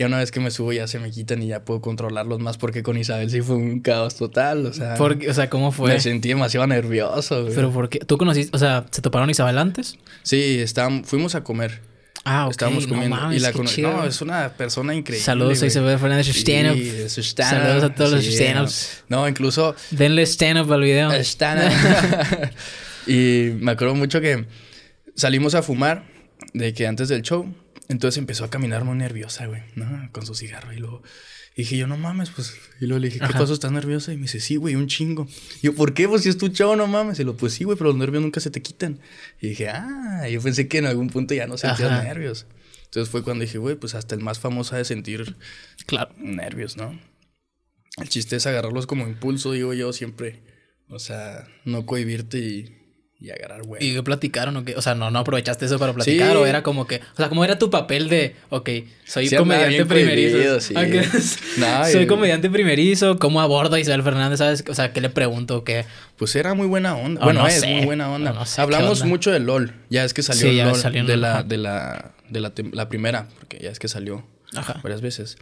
ya una vez que me subo ya se me quitan y ya puedo controlarlos más porque con Isabel sí fue un caos total, o sea. Porque, o sea, ¿cómo fue? Me sentí demasiado nervioso. Pero porque tú conociste, o sea, ¿se toparon Isabel antes? Sí, estábamos, fuimos a comer. Ah, ok. Estábamos comiendo y la No, es una persona increíble. Saludos a Isabel Fernández Saludos a todos los ups No, incluso denle stand-up al video. stand-up. y me acuerdo mucho que salimos a fumar de que antes del show entonces empezó a caminar muy nerviosa, güey, ¿no? Con su cigarro. Y luego dije yo, no mames, pues. Y luego le dije, ¿qué pasó? ¿Estás nerviosa? Y me dice, sí, güey, un chingo. Y yo, ¿por qué? Pues si es tu chavo, no mames. Y lo, pues sí, güey, pero los nervios nunca se te quitan. Y dije, ah, yo pensé que en algún punto ya no sentía nervios. Entonces fue cuando dije, güey, pues hasta el más famoso de sentir claro. nervios, ¿no? El chiste es agarrarlos como impulso, digo yo siempre. O sea, no cohibirte y y agarrar güey. ¿Y platicaron o O sea, no, no aprovechaste eso para platicar o era como que, o sea, ¿cómo era tu papel de, ok, soy comediante primerizo? soy comediante primerizo, ¿cómo aborda Isabel Fernández? ¿Sabes? O sea, ¿qué le pregunto? ¿Qué? Pues era muy buena onda. Oh, bueno, es muy buena onda. Hablamos mucho de LOL. Ya es que salió de, la, de, la, de la, primera, porque ya es que salió varias veces.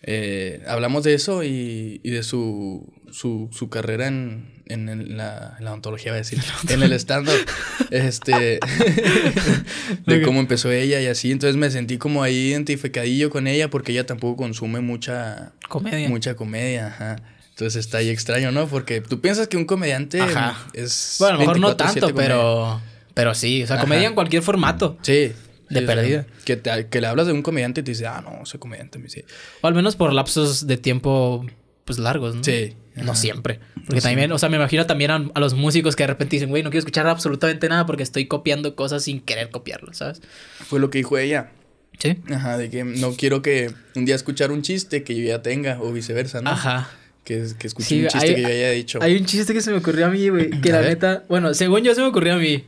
Eh, hablamos de eso y, de su, su carrera en, en, la, la ontología, voy a decir, en el stand-up, este, de cómo empezó ella y así. Entonces me sentí como ahí identificadillo con ella porque ella tampoco consume mucha comedia. Mucha comedia, ajá. Entonces está ahí extraño, ¿no? Porque tú piensas que un comediante ajá. es... Bueno, mejor no tanto, pero, pero sí, o sea, comedia en cualquier formato. Sí, de pérdida. que, que, le hablas de un comediante y te dice, ah, no, soy comediante. O al menos por lapsos de tiempo pues largos, ¿no? Sí. No siempre. Porque también, o sea, me imagino también a, los músicos que de repente dicen, güey, no quiero escuchar absolutamente nada porque estoy copiando cosas sin querer copiarlo, ¿sabes? Fue lo que dijo ella. Sí. Ajá, de que no quiero que un día escuchar un chiste que yo ya tenga o viceversa, ¿no? Ajá. Que, que escuché un chiste que yo haya dicho. Hay un chiste que se me ocurrió a mí, güey, que la neta, bueno, según yo se me ocurrió a mí,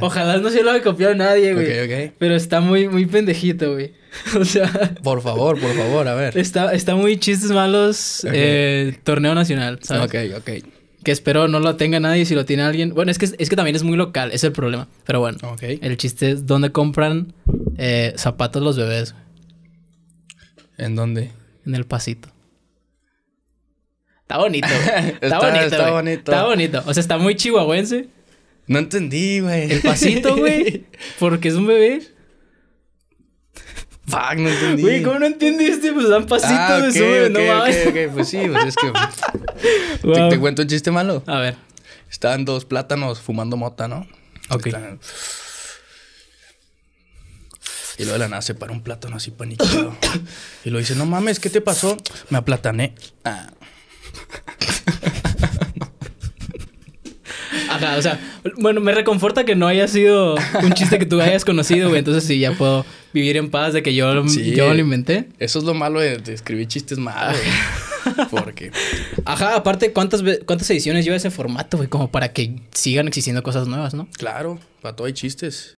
Ojalá no se lo haya copiado nadie, güey. Pero está muy, muy pendejito, güey. O sea. Por favor, por favor, a ver. Está, está muy chistes malos, eh, torneo nacional, ¿sabes? Ok, ok. Que espero no lo tenga nadie, si lo tiene alguien. Bueno, es que, es que también es muy local, es el problema. Pero bueno, el chiste es dónde compran eh, zapatos los bebés. ¿En dónde? En el pasito. Está bonito. está, está, bonito, está bonito. Está bonito. O sea, está muy chihuahuense. No entendí, güey. El pasito, güey. Porque es un bebé. Fuck, no entendí. Güey, ¿cómo no entendiste? Pues dan pasito, ah, de sube, no mames. Ok, ok, pues sí, pues es que. ¿Te, cuento un chiste malo? A ver. Estaban dos plátanos fumando mota, ¿no? Ok. Y luego de la nada se para un plátano así paniqueado. y lo dice, no mames, ¿qué te pasó? Me aplatané. Ah. Ajá, o sea, bueno, me reconforta que no haya sido un chiste que tú hayas conocido, güey. Entonces sí, ya puedo vivir en paz de que yo, yo lo inventé. Eso es lo malo de, escribir chistes malos. Porque. Ajá, aparte, ¿cuántas, ¿cuántas ediciones lleva ese formato, güey? Como para que sigan existiendo cosas nuevas, ¿no? Claro, para todo hay chistes.